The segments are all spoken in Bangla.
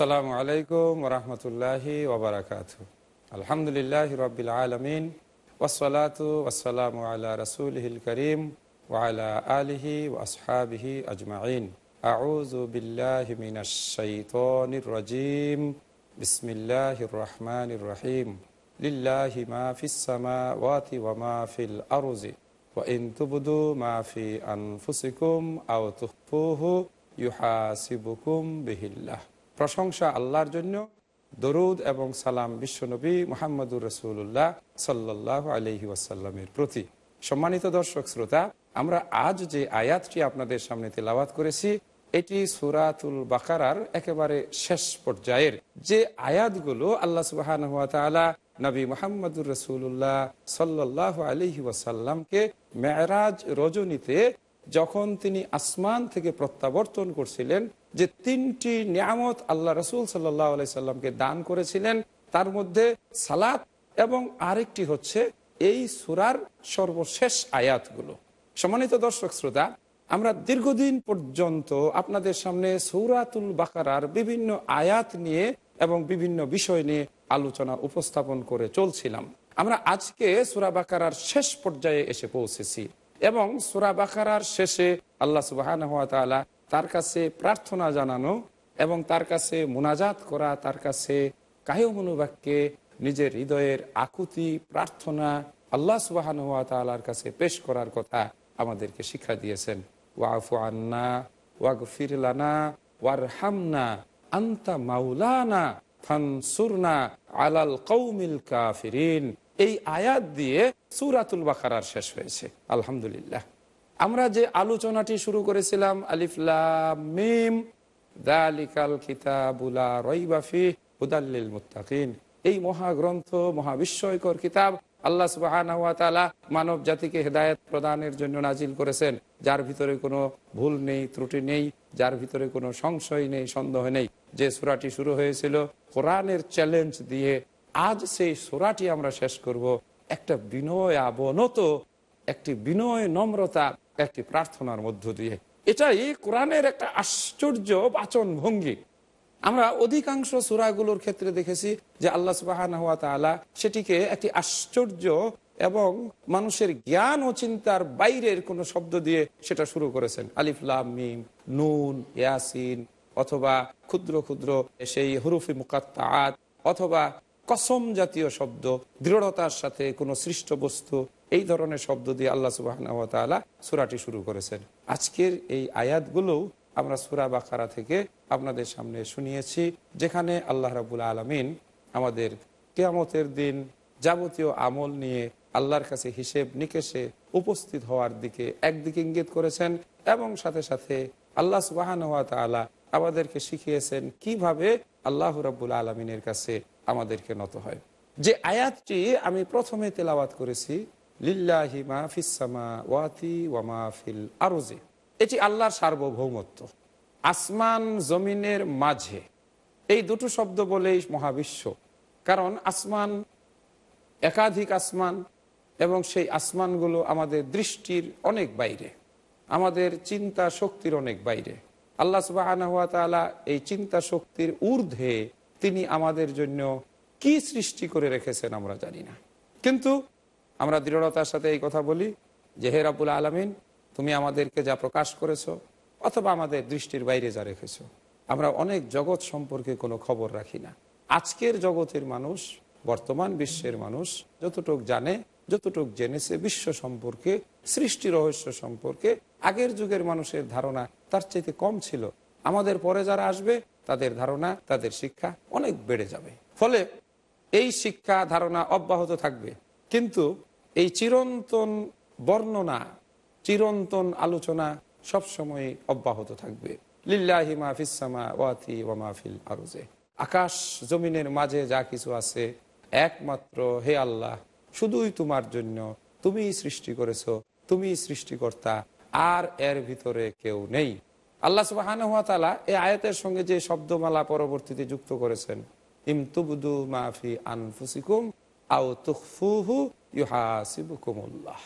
السلام عليكم ورحمة الله وبركاته الحمد لله رب العالمين والصلاة والسلام على رسوله الكريم وعلى آله وأصحابه أجمعين أعوذ بالله من الشيطان الرجيم بسم الله الرحمن الرحيم لله ما في السماوات وما في الأرض وإن تبدوا ما في أنفسكم أو تخفوه يحاسبكم به الله প্রশংসা আল্লাহর জন্য দরুদ এবং সালাম বিশ্বনবী মোহাম্মদুর রসুল্লাহ সাল্লাহ আলহি আসাল্লামের প্রতি সম্মানিত দর্শক শ্রোতা আমরা আজ যে আয়াতটি আপনাদের সামনে তেলাওয়াত করেছি এটি সুরাতুল বাকারার একেবারে শেষ পর্যায়ের যে আয়াতগুলো আল্লাহ সুবাহান তালা নবী মোহাম্মদুর রসুল্লাহ সাল্লাহ আলহি ওয়াসাল্লামকে মেয়রাজ রজনীতে যখন তিনি আসমান থেকে প্রত্যাবর্তন করছিলেন যে তিনটি নিয়ামত আল্লাহ রসুল সাল্লাহ সাল্লামকে দান করেছিলেন তার মধ্যে সালাত এবং আরেকটি হচ্ছে এই সুরার সর্বশেষ আয়াতগুলো সম্মানিত দর্শক শ্রোতা আমরা দীর্ঘদিন পর্যন্ত আপনাদের সামনে সৌরাতুল বাকারার বিভিন্ন আয়াত নিয়ে এবং বিভিন্ন বিষয় নিয়ে আলোচনা উপস্থাপন করে চলছিলাম আমরা আজকে সুরা বাকারার শেষ পর্যায়ে এসে পৌঁছেছি এবং সুরা বাকারার শেষে আল্লাহ সুবাহ তার কাছে প্রার্থনা জানানো এবং তার কাছে মোনাজাত করা তার কাছে কাহেও মনোবাক্যে নিজের হৃদয়ের আকুতি প্রার্থনা আল্লাহ সুবাহান তালার কাছে পেশ করার কথা আমাদেরকে শিক্ষা দিয়েছেন ওয়াফু আন্না ওয়াগফির ফিরলানা ওয়ার হামনা আন্তা মাউলানা ফানসুরনা আলাল কৌমিল কাফিরিন এই আয়াত দিয়ে সুরাতুল বাখারার শেষ হয়েছে আলহামদুলিল্লাহ আমরা যে আলোচনাটি শুরু করেছিলাম আলিফলাম এই মহাগ্রন্থ মহাবিস্ময়কর কিতাব আল্লাহ সুবাহ মানব জাতিকে হেদায়ত প্রদানের জন্য নাজিল করেছেন যার ভিতরে কোনো ভুল নেই ত্রুটি নেই যার ভিতরে কোনো সংশয় নেই সন্দেহ নেই যে সুরাটি শুরু হয়েছিল কোরআনের চ্যালেঞ্জ দিয়ে আজ সেই সুরাটি আমরা শেষ করব একটা বিনয় আবনত একটি বিনয় নম্রতা একটি প্রার্থনার মধ্য দিয়ে এটাই কোরআনের একটা আশ্চর্য বাচন ভঙ্গি আমরা অধিকাংশ সুরাগুলোর ক্ষেত্রে দেখেছি যে আল্লাহ সুবাহ সেটিকে একটি আশ্চর্য এবং মানুষের জ্ঞান ও চিন্তার বাইরের কোনো শব্দ দিয়ে সেটা শুরু করেছেন আলিফলাম মিম নুন ইয়াসিন অথবা ক্ষুদ্র ক্ষুদ্র সেই হরুফি মুকাত্তাত অথবা কসম জাতীয় শব্দ দৃঢ়তার সাথে কোনো সৃষ্ট বস্তু এই ধরনের শব্দ দিয়ে আল্লাহ সুবাহ সুরাটি শুরু করেছেন আজকের এই আয়াতগুলোও আমরা সুরা বাখারা থেকে আপনাদের সামনে শুনিয়েছি যেখানে আল্লাহ রাবুল আলমিন আমাদের কেয়ামতের দিন যাবতীয় আমল নিয়ে আল্লাহর কাছে হিসেব নিকেশে উপস্থিত হওয়ার দিকে একদিকে ইঙ্গিত করেছেন এবং সাথে সাথে আল্লাহ সুবাহ আমাদেরকে শিখিয়েছেন কিভাবে আল্লাহ রাবুল আলমিনের কাছে আমাদেরকে নত হয় যে আয়াতটি আমি প্রথমে তেলাওয়াত করেছি লিল্লাহি মাহফিসামা ওয়াতি ওয়া মাহফিল এটি আল্লাহর সার্বভৌমত্ব আসমান জমিনের মাঝে এই দুটো শব্দ বলেই মহাবিশ্ব কারণ আসমান একাধিক আসমান এবং সেই আসমানগুলো আমাদের দৃষ্টির অনেক বাইরে আমাদের চিন্তা শক্তির অনেক বাইরে আল্লাহ সুবাহ এই চিন্তা শক্তির ঊর্ধ্বে তিনি আমাদের জন্য কি সৃষ্টি করে রেখেছেন আমরা জানি না কিন্তু আমরা দৃঢ়তার সাথে এই কথা বলি যে হে রাবুল আলমিন তুমি আমাদেরকে যা প্রকাশ করেছ অথবা আমাদের দৃষ্টির বাইরে যা রেখেছ আমরা অনেক জগৎ সম্পর্কে কোনো খবর রাখি না আজকের জগতের মানুষ বর্তমান বিশ্বের মানুষ যতটুক জানে যতটুক জেনেছে বিশ্ব সম্পর্কে সৃষ্টি রহস্য সম্পর্কে আগের যুগের মানুষের ধারণা তার চাইতে কম ছিল আমাদের পরে যারা আসবে তাদের ধারণা তাদের শিক্ষা অনেক বেড়ে যাবে ফলে এই শিক্ষা ধারণা অব্যাহত থাকবে কিন্তু এই চিরন্তন বর্ণনা চিরন্তন আলোচনা সবসময় অব্যাহত থাকবে লিল্লাহি মাহফিসামা ওয়াতি ওয়া মাহফিল আকাশ জমিনের মাঝে যা কিছু আছে একমাত্র হে আল্লাহ শুধুই তোমার জন্য তুমি সৃষ্টি করেছ তুমি সৃষ্টিকর্তা আর এর ভিতরে কেউ নেই আল্লাহ সুবাহান হাত তালা এই আয়াতের সঙ্গে যে শব্দমালা পরবর্তীতে যুক্ত করেছেন ইমতুবুদু মাফি আনফুসিকুম আও তুফুহু ইউহাসিবুকুমুল্লাহ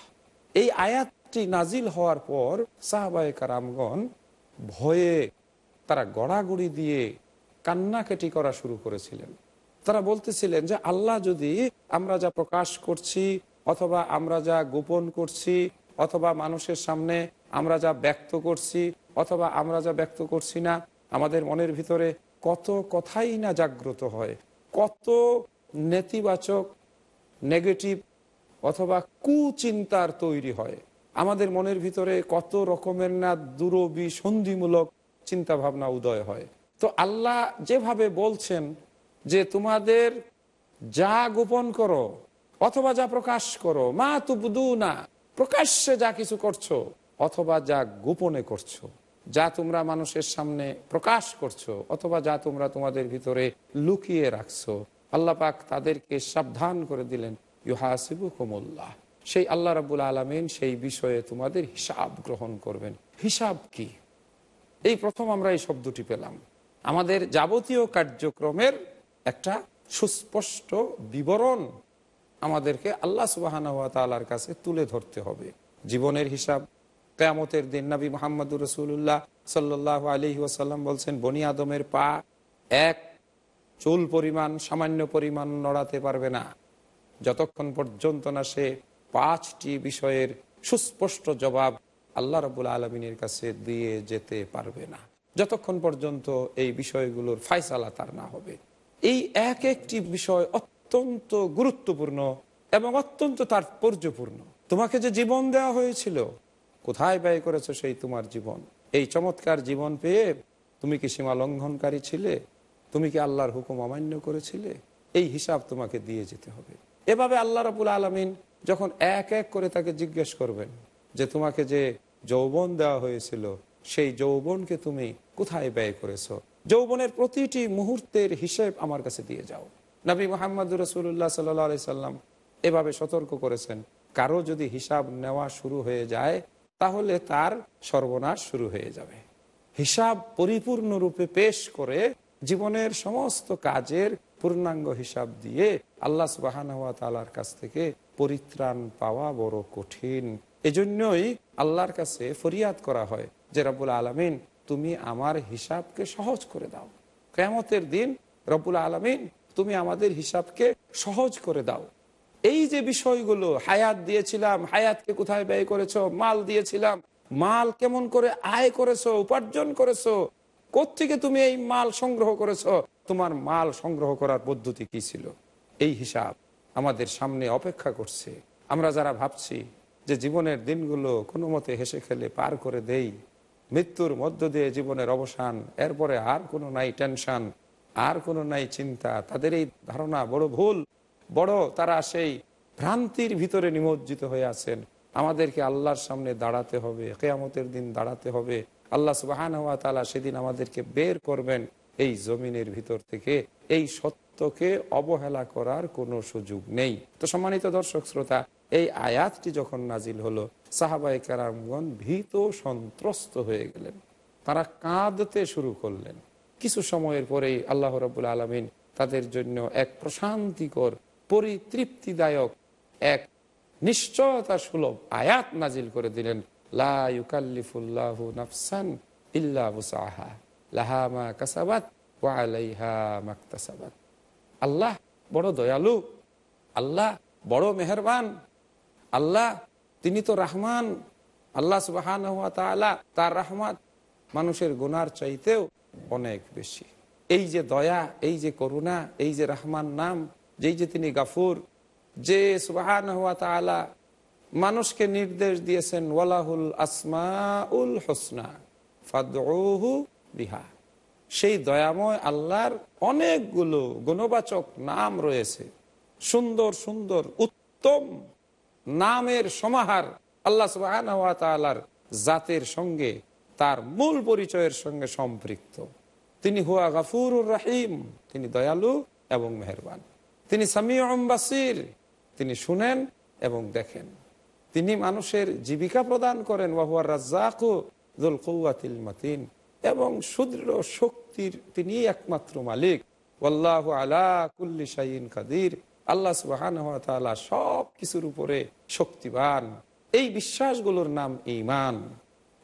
এই আয়াতটি নাজিল হওয়ার পর সাহাবায় কারামগণ ভয়ে তারা গড়াগড়ি দিয়ে কান্নাকাটি করা শুরু করেছিলেন তারা বলতেছিলেন যে আল্লাহ যদি আমরা যা প্রকাশ করছি অথবা আমরা যা গোপন করছি অথবা মানুষের সামনে আমরা যা ব্যক্ত করছি অথবা আমরা যা ব্যক্ত করছি না আমাদের মনের ভিতরে কত কথাই না জাগ্রত হয় কত নেতিবাচক নেগেটিভ অথবা কুচিন্তার তৈরি হয় আমাদের মনের ভিতরে কত রকমের না দুরবি সন্ধিমূলক চিন্তাভাবনা উদয় হয় তো আল্লাহ যেভাবে বলছেন যে তোমাদের যা গোপন করো অথবা যা প্রকাশ করো মা তুবুদু না প্রকাশ্যে যা কিছু করছো অথবা যা গোপনে করছো যা তোমরা মানুষের সামনে প্রকাশ করছো অথবা যা তোমরা তোমাদের ভিতরে লুকিয়ে রাখছো আল্লাহ পাক তাদেরকে সাবধান করে দিলেন ইউহাসিবু কুমুল্লাহ সেই আল্লাহ রাবুল আলমিন সেই বিষয়ে তোমাদের হিসাব গ্রহণ করবেন হিসাব কি এই প্রথম আমরা এই শব্দটি পেলাম আমাদের যাবতীয় কার্যক্রমের একটা সুস্পষ্ট বিবরণ আমাদেরকে আল্লাহ সুবাহান কাছে তুলে ধরতে হবে জীবনের হিসাব কেয়ামতের দিন নবী মোহাম্মদুর রসুল্লাহ সাল্লাহ আলহি ওসাল্লাম বলছেন বনি আদমের পা এক চুল পরিমাণ সামান্য পরিমাণ নড়াতে পারবে না যতক্ষণ পর্যন্ত না সে পাঁচটি বিষয়ের সুস্পষ্ট জবাব আল্লাহ রবুল আলমিনের কাছে দিয়ে যেতে পারবে না যতক্ষণ পর্যন্ত এই বিষয়গুলোর ফাইসালা তার না হবে এই এক একটি বিষয় অত্যন্ত গুরুত্বপূর্ণ এবং অত্যন্ত তাৎপর্যপূর্ণ তোমাকে যে জীবন দেওয়া হয়েছিল কোথায় ব্যয় করেছো সেই তোমার জীবন এই চমৎকার জীবন পেয়ে তুমি কি সীমা লঙ্ঘনকারী ছিলে তুমি কি আল্লাহর হুকুম অমান্য করেছিলে এই হিসাব তোমাকে দিয়ে যেতে হবে এভাবে আল্লাহ রাবুল আলমিন যখন এক এক করে তাকে জিজ্ঞেস করবেন যে তোমাকে যে যৌবন দেওয়া হয়েছিল সেই যৌবনকে তুমি কোথায় ব্যয় করেছ যৌবনের প্রতিটি মুহূর্তের হিসেব আমার কাছে দিয়ে যাও নবী মোহাম্মদ রসুল্লাহ সাল্লি সাল্লাম এভাবে সতর্ক করেছেন কারো যদি হিসাব নেওয়া শুরু হয়ে যায় তাহলে তার সর্বনাশ শুরু হয়ে যাবে হিসাব পরিপূর্ণ রূপে পেশ করে জীবনের সমস্ত কাজের পূর্ণাঙ্গ হিসাব দিয়ে আল্লাহ সুবাহান হওয়া তালার কাছ থেকে পরিত্রাণ পাওয়া বড় কঠিন এজন্যই আল্লাহর কাছে ফরিয়াদ করা হয় যে রবুল আলমিন তুমি আমার হিসাবকে সহজ করে দাও কেমতের দিন রবুল আলমিন তুমি আমাদের হিসাবকে সহজ করে দাও এই যে বিষয়গুলো হায়াত দিয়েছিলাম হায়াতকে কোথায় ব্যয় করেছো মাল দিয়েছিলাম মাল কেমন করে আয় করেছো উপার্জন করেছো কোথেকে তুমি এই মাল সংগ্রহ করেছো তোমার মাল সংগ্রহ করার পদ্ধতি কি ছিল এই হিসাব আমাদের সামনে অপেক্ষা করছে আমরা যারা ভাবছি যে জীবনের দিনগুলো কোনো মতে হেসে খেলে পার করে দেই মৃত্যুর মধ্য দিয়ে জীবনের অবসান এরপরে আর কোনো নাই টেনশন আর কোনো নাই চিন্তা তাদের এই ধারণা বড় ভুল বড় তারা সেই ভ্রান্তির ভিতরে নিমজ্জিত হয়ে আছেন আমাদেরকে আল্লাহর সামনে দাঁড়াতে হবে কেয়ামতের দিন দাঁড়াতে হবে আল্লাহ সুবাহান হওয়া তালা সেদিন আমাদেরকে বের করবেন এই জমিনের ভিতর থেকে এই সত্যকে অবহেলা করার কোনো সুযোগ নেই তো সম্মানিত দর্শক শ্রোতা এই আয়াতটি যখন নাজিল হলো সাহাবাই কারামগণ ভীত সন্ত্রস্ত হয়ে গেলেন তারা কাঁদতে শুরু করলেন কিছু সময়ের পরেই আল্লাহ রবুল আলমিন তাদের জন্য এক প্রশান্তিকর পরিতৃপ্তিদায়ক এক নিশ্চয়তা সুলভ আয়াত নাজিল করে দিলেন আল্লাহ বড় দয়ালু আল্লাহ বড় মেহরবান আল্লাহ তিনি তো রাহমান আল্লাহ সুবাহান তার রাহমাত মানুষের গুনার চাইতেও অনেক বেশি এই যে দয়া এই যে করুণা এই যে রাহমান নাম যেই যে তিনি গাফুর যে সুবাহান হওয়া তালা মানুষকে নির্দেশ দিয়েছেন ওয়ালাহুল উল হোসনা ফাদহু বিহা সেই দয়াময় আল্লাহর অনেকগুলো গুণবাচক নাম রয়েছে সুন্দর সুন্দর উত্তম নামের সমাহার আল্লাহ সুবাহান তালার জাতের সঙ্গে তার মূল পরিচয়ের সঙ্গে সম্পৃক্ত তিনি হুয়া গাফুর রাহিম তিনি দয়ালু এবং মেহরবান তিনি সামিউম্বাসির তিনি শুনেন এবং দেখেন তিনি মানুষের জীবিকা প্রদান করেন ওয়াহুয়ার রাজ্জাকু দুল কৌয়াতিল মাতিন এবং সুদৃঢ় শক্তির তিনি একমাত্র মালিক ওল্লাহ আলা কুল্লি শাহিন কাদির আল্লাহ সুবাহান সব কিছুর উপরে শক্তিবান এই বিশ্বাসগুলোর নাম ইমান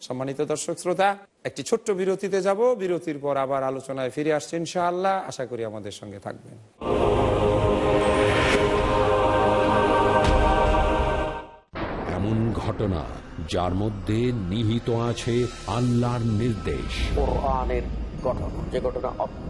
সম্মানিত দর্শক শ্রোতা একটি ছোট্ট বিরতিতে যাব বিরতির পর আবার আলোচনায় ফিরে আসছেন ইনশাআল্লাহ আশা করি আমাদের সঙ্গে থাকবেন ঘটনা যার মধ্যে নিহিত আছে আল্লাহর নির্দেশ গঠন যে ঘটনা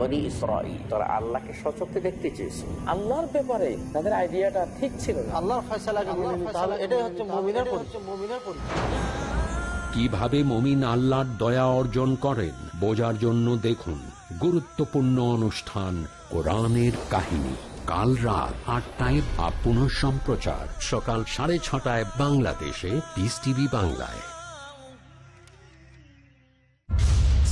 বনি ইসরাই তারা আল্লাহকে সচক্ষে দেখতে চেয়েছে আল্লাহর ব্যাপারে তাদের আইডিয়াটা ঠিক ছিল আল্লাহর কিভাবে মমিন আল্লাহর দয়া অর্জন করেন বোঝার জন্য দেখুন গুরুত্বপূর্ণ অনুষ্ঠান কোরআনের কাহিনী কাল রাত আটটায় বা সম্প্রচার সকাল সাড়ে ছটায় বাংলাদেশে পিস টিভি বাংলায়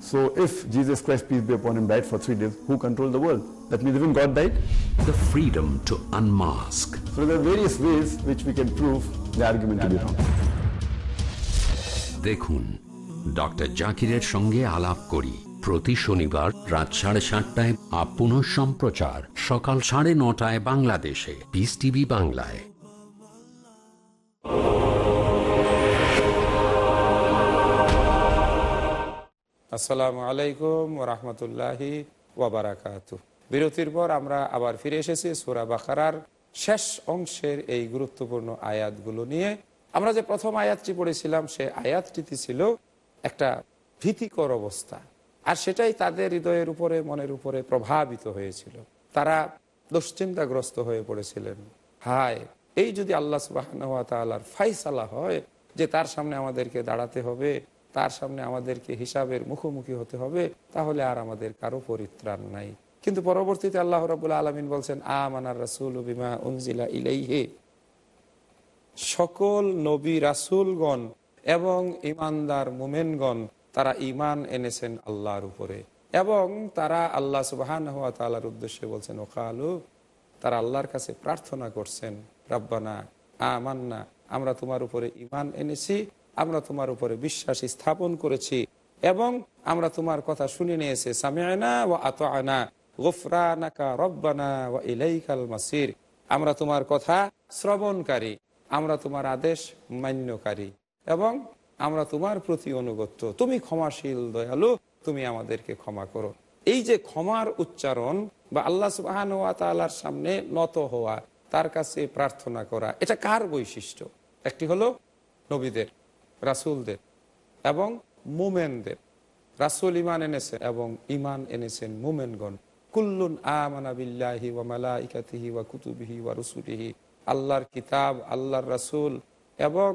So if Jesus Christ, peace be upon him, died for three days, who controlled the world? That means even God died. The freedom to unmask. So there are various ways which we can prove the argument yeah, to be wrong. দেখুন Dr. Jaquiret Sange Alap Kori, প্রতি Shonibar, রাত সাড়ে সাতটায় আপন সম্প্রচার সকাল সাড়ে নটায় বাংলাদেশে পিস টিভি বাংলায় আসসালামু আলাইকুম ওরহমতুল্লাহি ওবরাকাত বিরতির পর আমরা আবার ফিরে এসেছি সুরা বাকারার শেষ অংশের এই গুরুত্বপূর্ণ আয়াতগুলো নিয়ে আমরা যে প্রথম আয়াতটি পড়েছিলাম সে আয়াতটিতে ছিল একটা ভীতিকর অবস্থা আর সেটাই তাদের হৃদয়ের উপরে মনের উপরে প্রভাবিত হয়েছিল তারা দুশ্চিন্তাগ্রস্ত হয়ে পড়েছিলেন হায় এই যদি আল্লাহ সুবাহ ফাইসালা হয় যে তার সামনে আমাদেরকে দাঁড়াতে হবে তার সামনে আমাদেরকে হিসাবের মুখোমুখি হতে হবে তাহলে আর আমাদের কারো পরিত্রাণ নাই কিন্তু পরবর্তীতে আল্লাহ রবুল্লা আলমিন বলছেন আমানার রাসুল বিমা উনজিলা ইলাইহে সকল নবী রাসুলগণ এবং ইমানদার মোমেনগণ তারা ইমান এনেছেন আল্লাহর উপরে এবং তারা আল্লাহ সুবাহান হওয়া তালার উদ্দেশ্যে বলছেন ওখালু তারা আল্লাহর কাছে প্রার্থনা করছেন রাব্বানা আমান্না আমরা তোমার উপরে ইমান এনেছি আমরা তোমার উপরে বিশ্বাস স্থাপন করেছি এবং আমরা তোমার কথা শুনে নিয়েছি সামিয়ানা ও আত আনা গোফরানাকা রব্বানা ও ইলাইকাল মাসির আমরা তোমার কথা শ্রবণকারী আমরা তোমার আদেশ মান্যকারী এবং আমরা তোমার প্রতি অনুগত্য তুমি ক্ষমাশীল দয়ালু তুমি আমাদেরকে ক্ষমা করো এই যে ক্ষমার উচ্চারণ বা আল্লাহ সুবাহান সামনে নত হওয়া তার কাছে প্রার্থনা করা এটা কার বৈশিষ্ট্য একটি হলো নবীদের রাসুলদের এবং মুমেনদের রাসুল ইমান এনেছেন এবং ইমান এনেছেন মুমেনগণ কুল্লুন আমানাবিল্লাহি ওয়া মালাইকাতিহি ওয়া কুতুবিহি ওয়া রসুলিহি আল্লাহর কিতাব আল্লাহর রাসুল এবং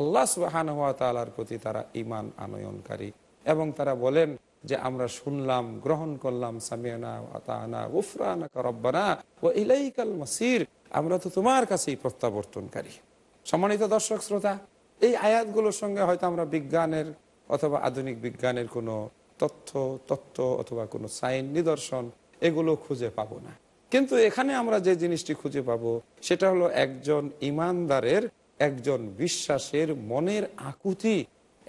আল্লাহ সুবাহান হওয়া তালার প্রতি তারা ইমান আনয়নকারী এবং তারা বলেন যে আমরা শুনলাম গ্রহণ করলাম সামিয়ানা আতানা উফরানা করব্বানা ও ইলাইকাল মাসির আমরা তো তোমার কাছেই প্রত্যাবর্তনকারী সম্মানিত দর্শক শ্রোতা এই আয়াতগুলোর সঙ্গে হয়তো আমরা বিজ্ঞানের অথবা আধুনিক বিজ্ঞানের কোনো তথ্য তত্ত্ব অথবা কোনো সাইন নিদর্শন এগুলো খুঁজে পাব না কিন্তু এখানে আমরা যে জিনিসটি খুঁজে পাব সেটা হলো একজন ইমানদারের একজন বিশ্বাসের মনের আকুতি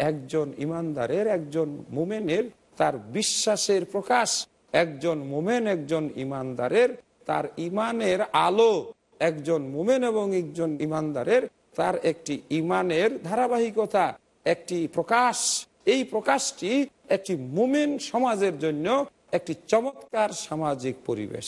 একজন ইমানদারের একজন মোমেনের তার বিশ্বাসের প্রকাশ একজন মোমেন একজন ইমানদারের তার ইমানের আলো একজন মোমেন এবং একজন ইমানদারের তার একটি ইমানের ধারাবাহিকতা একটি প্রকাশ এই প্রকাশটি একটি মুমিন সমাজের জন্য একটি চমৎকার সামাজিক পরিবেশ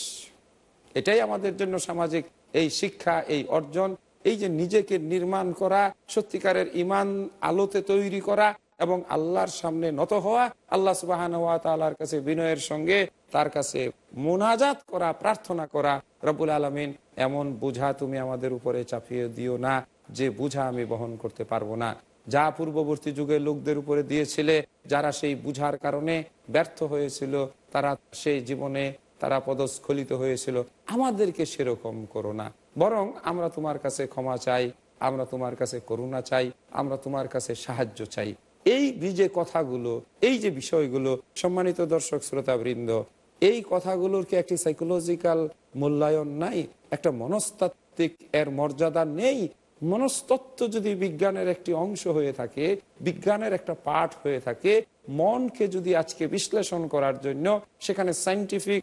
এটাই আমাদের জন্য সামাজিক এই শিক্ষা এই অর্জন এই যে নিজেকে নির্মাণ করা সত্যিকারের ইমান আলোতে তৈরি করা এবং আল্লাহর সামনে নত হওয়া আল্লাহ সুবাহান তালার কাছে বিনয়ের সঙ্গে তার কাছে মোনাজাত করা প্রার্থনা করা রবুল আলমিন এমন বোঝা তুমি আমাদের উপরে চাপিয়ে দিও না যে বুঝা আমি বহন করতে পারবো না যা পূর্ববর্তী যুগে লোকদের উপরে দিয়েছিলে যারা সেই বুঝার কারণে ব্যর্থ হয়েছিল তারা সেই জীবনে তারা পদস্খলিত হয়েছিল আমাদেরকে সেরকম করো না বরং আমরা তোমার কাছে ক্ষমা চাই আমরা তোমার কাছে করুণা চাই আমরা তোমার কাছে সাহায্য চাই এই যে কথাগুলো এই যে বিষয়গুলো সম্মানিত দর্শক শ্রোতাবৃন্দ এই কথাগুলোর কি একটি সাইকোলজিক্যাল মূল্যায়ন নাই একটা মনস্তাত্ত্বিক এর মর্যাদা নেই মনস্তত্ব যদি বিজ্ঞানের একটি অংশ হয়ে থাকে বিজ্ঞানের একটা পাঠ হয়ে থাকে মনকে যদি আজকে বিশ্লেষণ করার জন্য সেখানে সাইন্টিফিক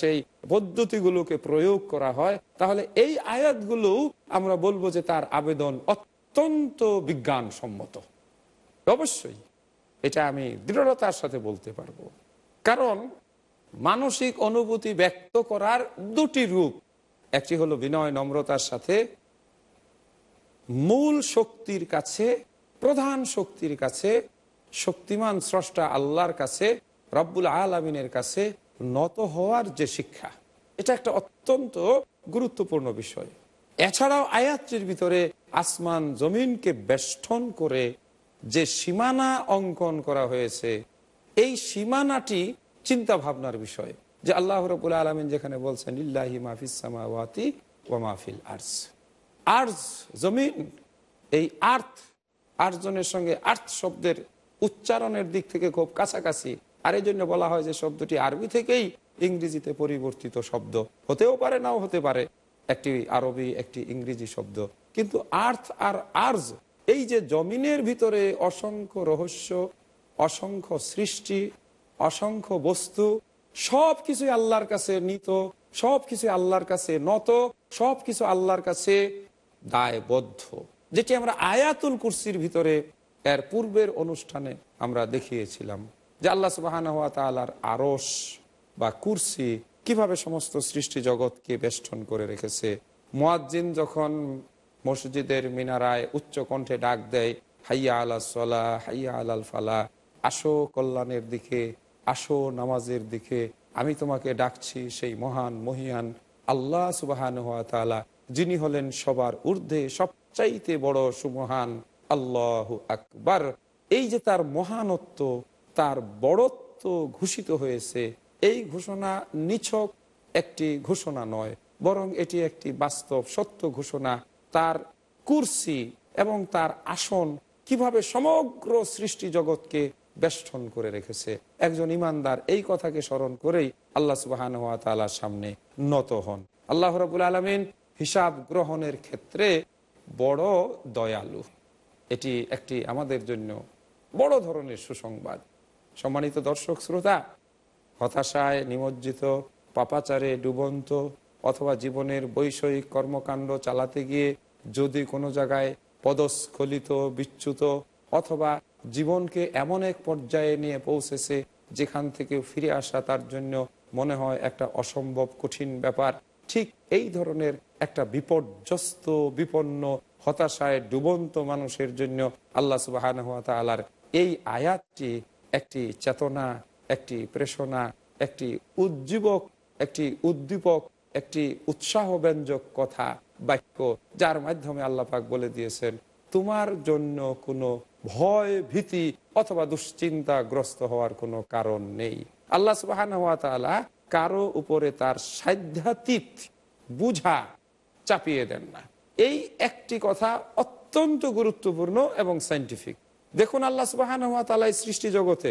সেই পদ্ধতিগুলোকে প্রয়োগ করা হয় তাহলে এই আয়াতগুলো আমরা বলবো যে তার আবেদন অত্যন্ত বিজ্ঞানসম্মত অবশ্যই এটা আমি দৃঢ়তার সাথে বলতে পারবো কারণ মানসিক অনুভূতি ব্যক্ত করার দুটি রূপ একটি হলো বিনয় নম্রতার সাথে মূল শক্তির কাছে প্রধান শক্তির কাছে শক্তিমান স্রষ্টা আল্লাহর কাছে রব্বুল আলমিনের কাছে নত হওয়ার যে শিক্ষা এটা একটা অত্যন্ত গুরুত্বপূর্ণ বিষয় এছাড়াও আয়াতটির ভিতরে আসমান জমিনকে বেষ্টন করে যে সীমানা অঙ্কন করা হয়েছে এই সীমানাটি চিন্তা ভাবনার বিষয় যে আল্লাহ রবুল আলমিন যেখানে বলছেন ইল্লাহি মাহফিস ও মাহফিল আর্স আর্জ জমিন এই আর্থ আর্জনের সঙ্গে আর্থ শব্দের উচ্চারণের দিক থেকে খুব কাছাকাছি আর এই জন্য বলা হয় যে শব্দটি আরবি থেকেই ইংরেজিতে পরিবর্তিত শব্দ হতেও পারে নাও হতে পারে একটি আরবি একটি ইংরেজি শব্দ কিন্তু আর্থ আর আর্জ এই যে জমিনের ভিতরে অসংখ্য রহস্য অসংখ্য সৃষ্টি অসংখ্য বস্তু সব কিছুই আল্লাহর কাছে নিত সব কিছু আল্লাহর কাছে নত সব কিছু আল্লাহর কাছে দায়বদ্ধ যেটি আমরা আয়াতুল কুরসির ভিতরে এর পূর্বের অনুষ্ঠানে আমরা দেখিয়েছিলাম যে আল্লাহ সুবাহান তালার আরস বা কুরসি কিভাবে সমস্ত সৃষ্টি জগৎকে বেষ্টন করে রেখেছে মোয়াজ্জিন যখন মসজিদের মিনারায় উচ্চ কণ্ঠে ডাক দেয় হাইয়া আলা সলা হাইয়া আলাল ফালা আসো কল্যাণের দিকে আসো নামাজের দিকে আমি তোমাকে ডাকছি সেই মহান মহিয়ান আল্লাহ সুবাহান হাত যিনি হলেন সবার ঊর্ধ্বে সবচাইতে বড় সুমহান আল্লাহ আকবার এই যে তার মহানত্ব তার বড়ত্ব ঘোষিত হয়েছে এই ঘোষণা নিছক একটি ঘোষণা নয় বরং এটি একটি বাস্তব সত্য ঘোষণা তার কুর্সি এবং তার আসন কিভাবে সমগ্র সৃষ্টি জগৎকে বেষ্টন করে রেখেছে একজন ইমানদার এই কথাকে স্মরণ করেই আল্লাহ সুবাহ সামনে নত হন আল্লাহ রবুল আলমিন হিসাব গ্রহণের ক্ষেত্রে বড় দয়ালু এটি একটি আমাদের জন্য বড় ধরনের সুসংবাদ সম্মানিত দর্শক শ্রোতা হতাশায় নিমজ্জিত পাপাচারে ডুবন্ত অথবা জীবনের বৈষয়িক কর্মকাণ্ড চালাতে গিয়ে যদি কোনো জায়গায় পদস্খলিত বিচ্যুত অথবা জীবনকে এমন এক পর্যায়ে নিয়ে পৌঁছেছে যেখান থেকে ফিরে আসা তার জন্য মনে হয় একটা অসম্ভব কঠিন ব্যাপার ঠিক এই ধরনের একটা বিপর্যস্ত বিপন্ন হতাশায় ডুবন্ত মানুষের জন্য আল্লাহ সুবাহ আলার এই আয়াতটি একটি চেতনা একটি প্রেষণা একটি উজ্জীবক একটি উদ্দীপক একটি উৎসাহ ব্যঞ্জক কথা বাক্য যার মাধ্যমে আল্লাপাক বলে দিয়েছেন তোমার জন্য কোনো ভয় ভীতি অথবা দুশ্চিন্তাগ্রস্ত হওয়ার কোনো কারণ নেই আল্লাহ সুবাহ কারো উপরে তার সাধ্যাতীত বুঝা চাপিয়ে দেন না এই একটি কথা অত্যন্ত গুরুত্বপূর্ণ এবং সাইন্টিফিক দেখুন আল্লাহ সুবাহ তালাই সৃষ্টি জগতে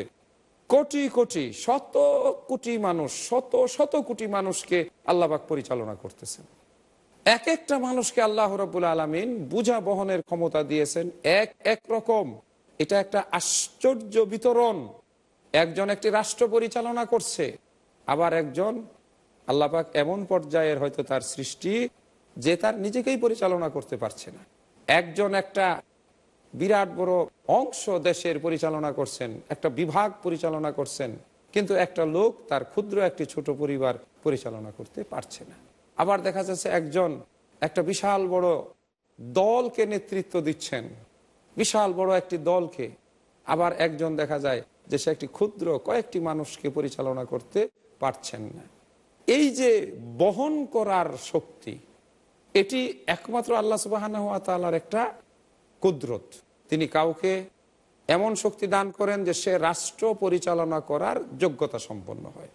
কোটি কোটি শত কোটি মানুষ শত শত কোটি মানুষকে আল্লাহবাক পরিচালনা করতেছেন এক একটা মানুষকে আল্লাহ রবুল আলমিন বুঝা বহনের ক্ষমতা দিয়েছেন এক এক রকম এটা একটা আশ্চর্য বিতরণ একজন একটি রাষ্ট্র পরিচালনা করছে আবার একজন আল্লাহাক এমন পর্যায়ের হয়তো তার সৃষ্টি যে তার নিজেকেই পরিচালনা করতে পারছে না একজন একটা বিরাট বড় অংশ দেশের পরিচালনা করছেন একটা বিভাগ পরিচালনা করছেন কিন্তু একটা লোক তার ক্ষুদ্র একটি ছোট পরিবার পরিচালনা করতে পারছে না আবার দেখা যাচ্ছে একজন একটা বিশাল বড় দলকে নেতৃত্ব দিচ্ছেন বিশাল বড় একটি দলকে আবার একজন দেখা যায় যে সে একটি ক্ষুদ্র কয়েকটি মানুষকে পরিচালনা করতে পারছেন না এই যে বহন করার শক্তি এটি একমাত্র আল্লাহ সুবাহানহুয়া তালার একটা কুদরত তিনি কাউকে এমন শক্তি দান করেন যে সে রাষ্ট্র পরিচালনা করার যোগ্যতা সম্পন্ন হয়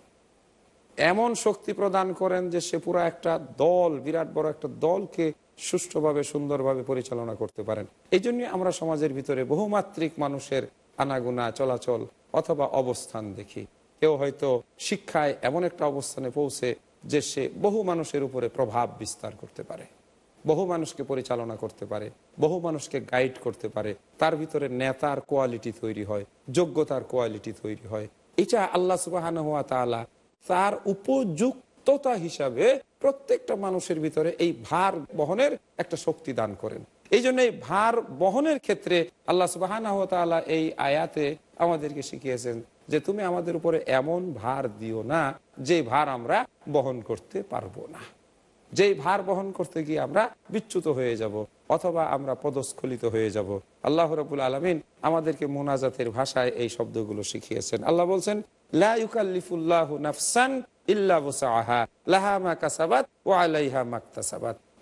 এমন শক্তি প্রদান করেন যে সে পুরো একটা দল বিরাট বড় একটা দলকে সুষ্ঠুভাবে সুন্দরভাবে পরিচালনা করতে পারেন এই আমরা সমাজের ভিতরে বহুমাত্রিক মানুষের আনাগুনা চলাচল অথবা অবস্থান দেখি কেউ হয়তো শিক্ষায় এমন একটা অবস্থানে পৌঁছে যে সে বহু মানুষের উপরে প্রভাব বিস্তার করতে পারে বহু মানুষকে পরিচালনা করতে পারে বহু মানুষকে গাইড করতে পারে তার ভিতরে নেতার কোয়ালিটি তৈরি হয় যোগ্যতার কোয়ালিটি তৈরি হয় এটা আল্লাহ সুবাহান হওয়া তালা তার উপযুক্ততা হিসাবে প্রত্যেকটা মানুষের ভিতরে এই ভার বহনের একটা শক্তি দান করেন এই জন্য এই ভার বহনের ক্ষেত্রে আল্লাহ সুবাহান এই আয়াতে আমাদেরকে শিখিয়েছেন যে তুমি আমাদের উপরে এমন ভার দিও না যে ভার আমরা বহন করতে পারবো না যেই ভার বহন করতে গিয়ে আমরা বিচ্যুত হয়ে যাব অথবা আমরা পদস্খলিত হয়ে যাব আল্লাহ রবুল আলমিন আমাদেরকে মোনাজাতের ভাষায় এই শব্দগুলো শিখিয়েছেন আল্লাহ বলছেন লাউকাল্লিফুল্লাহ নাফসান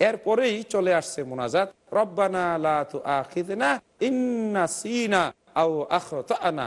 এরপরেই চলে আসছে মোনাজাত রব্বানা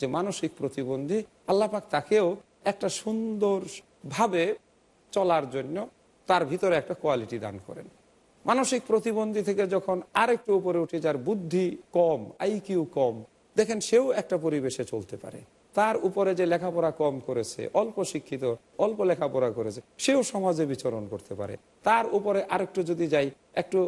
যে মানসিক প্রতিবন্ধী আল্লাপাক তাকেও একটা সুন্দর ভাবে চলার জন্য তার ভিতরে একটা কোয়ালিটি দান করেন মানসিক প্রতিবন্ধী থেকে যখন আরেকটু উপরে উঠে যার বুদ্ধি কম আইকিউ কম দেখেন সেও একটা পরিবেশে চলতে পারে তার উপরে যে লেখাপড়া কম করেছে অল্প শিক্ষিত অল্প লেখাপড়া করেছে সেও সমাজে বিচরণ করতে পারে তার উপরে আরেকটু যদি যাই একটু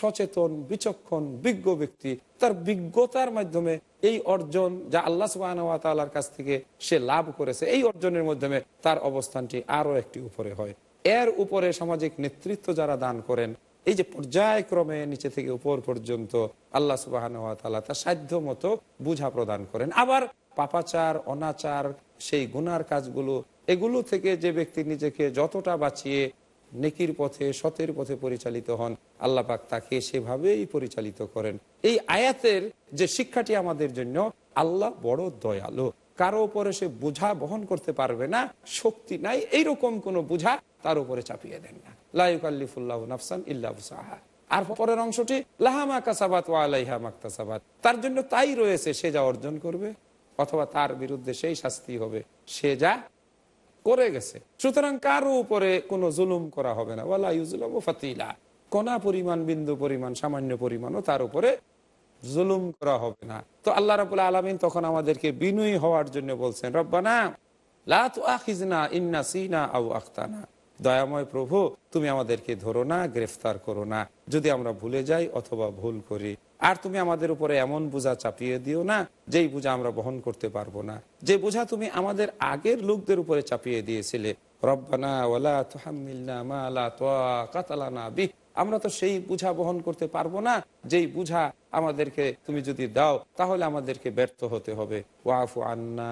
সচেতন বিচক্ষণ বিজ্ঞ ব্যক্তি তার বিজ্ঞতার মাধ্যমে এই অর্জন যা আল্লাহ সুবাহর কাছ থেকে সে লাভ করেছে এই অর্জনের মাধ্যমে তার অবস্থানটি আরও একটি উপরে হয় এর উপরে সামাজিক নেতৃত্ব যারা দান করেন এই যে পর্যায়ক্রমে নিচে থেকে উপর পর্যন্ত আল্লাহ সুবাহ তার সাধ্য মতো বুঝা প্রদান করেন আবার পাপাচার অনাচার সেই গুনার কাজগুলো এগুলো থেকে যে ব্যক্তি নিজেকে যতটা বাঁচিয়ে নেকির পথে সতের পথে পরিচালিত হন আল্লাহ পাক তাকে সেভাবেই পরিচালিত করেন এই আয়াতের যে শিক্ষাটি আমাদের জন্য আল্লাহ বড় দয়ালু কারো উপরে সে বোঝা বহন করতে পারবে না শক্তি নাই এইরকম কোনো বোঝা তার উপরে চাপিয়ে দেন না আর পরের অংশটি লাহামা কাসাবাত ওয়ালাইহা মাক্তাসাবাত তার জন্য তাই রয়েছে সে যা অর্জন করবে অথবা তার বিরুদ্ধে সেই শাস্তি হবে সে যা করে গেছে সুতরাং কারো উপরে কোনো জুলুম করা হবে না ওয়ালা ইউজুলম ফাতিলা কোনা পরিমাণ বিন্দু পরিমাণ সামান্য পরিমাণও তার উপরে জুলুম করা হবে না তো আল্লাহ রাবুল আলমিন তখন আমাদেরকে বিনয়ী হওয়ার জন্য বলছেন রব্বানা লাখিজনা ইন্না সিনা আউ আখতানা দয়াময় প্রভু তুমি আমাদেরকে ধরো না গ্রেফতার করো না যদি আমরা ভুলে যাই অথবা ভুল করি আর তুমি আমাদের উপরে এমন বোঝা চাপিয়ে দিও না যেই বোঝা আমরা বহন করতে পারবো না যে বোঝা তুমি আমাদের আগের লোকদের উপরে চাপিয়ে দিয়েছিলে আমরা তো সেই বুঝা বহন করতে পারবো না যেই বুঝা আমাদেরকে তুমি যদি দাও তাহলে আমাদেরকে ব্যর্থ হতে হবে ওয়াফু আন্না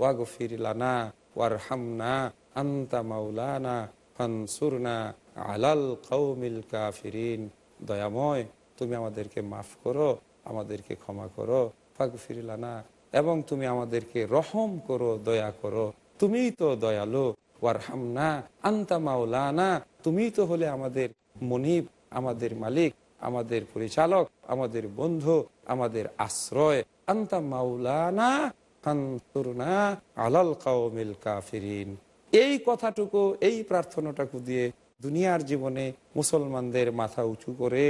ওয়াগফির লানা ওয়ার হামনা আন্তা মাউলানা ফানসুরনা আলাল কৌমিল কাফিরিন দয়াময় তুমি আমাদেরকে মাফ করো আমাদেরকে ক্ষমা করো ফাঁক ফিরিলানা এবং তুমি আমাদেরকে রহম করো দয়া করো তুমিই তো দয়ালু ওয়ারহামনা আন্তা মাওলানা তুমিই তো হলে আমাদের মনিব আমাদের মালিক আমাদের পরিচালক আমাদের বন্ধু আমাদের আশ্রয় আন্তা মাওলানা আলাল কাউমিল কাফিরিন এই কথাটুকু এই প্রার্থনাটাকু দিয়ে দুনিয়ার জীবনে মুসলমানদের মাথা উঁচু করে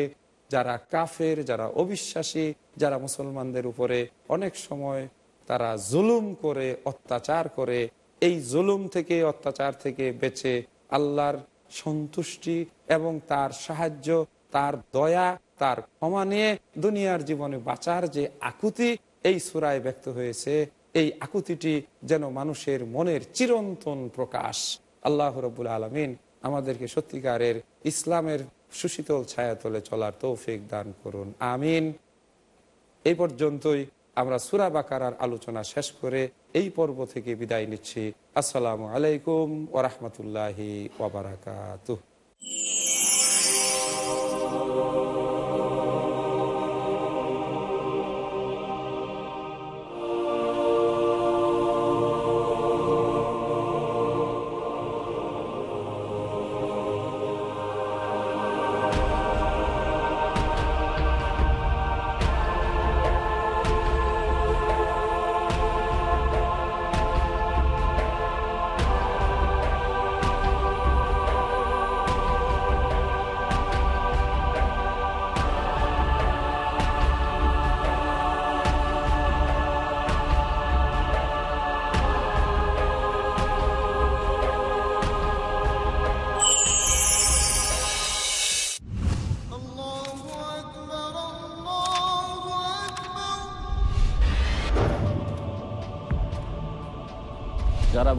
যারা কাফের যারা অবিশ্বাসী যারা মুসলমানদের উপরে অনেক সময় তারা জুলুম করে অত্যাচার করে এই জুলুম থেকে অত্যাচার থেকে বেঁচে আল্লাহর সন্তুষ্টি এবং তার সাহায্য তার দয়া তার ক্ষমা নিয়ে দুনিয়ার জীবনে বাঁচার যে আকুতি এই সুরায় ব্যক্ত হয়েছে এই আকুতিটি যেন মানুষের মনের চিরন্তন প্রকাশ আল্লাহ রবুল আলমিন আমাদেরকে সত্যিকারের ইসলামের সুশীতল ছায়াতলে চলার তৌফিক দান করুন আমিন এই পর্যন্তই আমরা সুরা বাকারার আলোচনা শেষ করে এই পর্ব থেকে বিদায় নিচ্ছি আসসালামু আলাইকুম ওরহমতুল্লাহি ওবরাকাত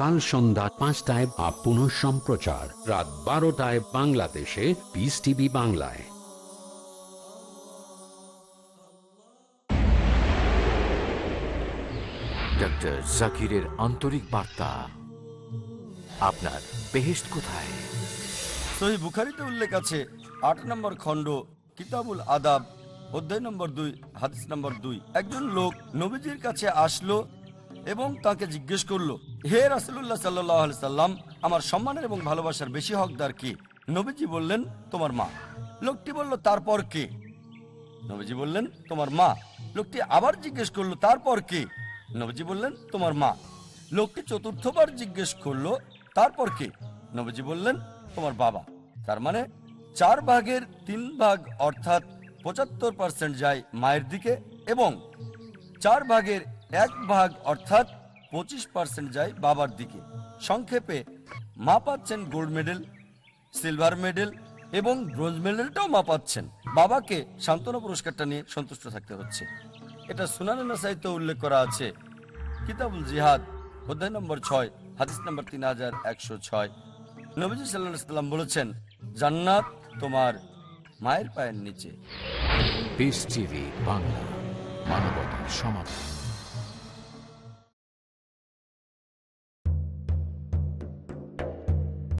কাল সন্ধ্যা পাঁচটায় বা পুনঃ সম্প্রচার রাত বারোটায় বাংলাদেশে পিস টিভি বাংলায় ডক্টর জাকিরের আন্তরিক বার্তা আপনার বেহেস্ট কোথায় সহি বুখারিতে উল্লেখ আছে আট নম্বর খণ্ড কিতাবুল আদাব অধ্যায় নম্বর দুই হাদিস নম্বর দুই একজন লোক নবীজির কাছে আসলো এবং তাকে জিজ্ঞেস করলো হে রাসুল্লাহ সাল্লাহ সাল্লাম আমার সম্মানের এবং ভালোবাসার বেশি হকদার কি নবীজি বললেন তোমার মা লোকটি বলল তারপর কে নবীজি বললেন তোমার মা লোকটি আবার জিজ্ঞেস করলো তারপর কে নবীজি বললেন তোমার মা লোকটি চতুর্থবার জিজ্ঞেস করলো তারপর কে নবীজি বললেন তোমার বাবা তার মানে চার ভাগের তিন ভাগ অর্থাৎ পঁচাত্তর পার্সেন্ট যায় মায়ের দিকে এবং চার ভাগের এক ভাগ অর্থাৎ পঁচিশ পার্সেন্ট যায় বাবার দিকে সংক্ষেপে মা পাচ্ছেন গোল্ড মেডেল সিলভার মেডেল এবং ব্রোঞ্জ মেডেলটাও মা পাচ্ছেন বাবাকে সান্ত্বনা পুরস্কারটা নিয়ে সন্তুষ্ট থাকতে হচ্ছে এটা সুনানে নাসাইতে উল্লেখ করা আছে কিতাবুল জিহাদ অধ্যায় নম্বর ছয় হাদিস নম্বর তিন হাজার একশো ছয় নবীজি সাল্লাহ সাল্লাম বলেছেন জান্নাত তোমার মায়ের পায়ের নিচে বাংলা মানবতার সমাধান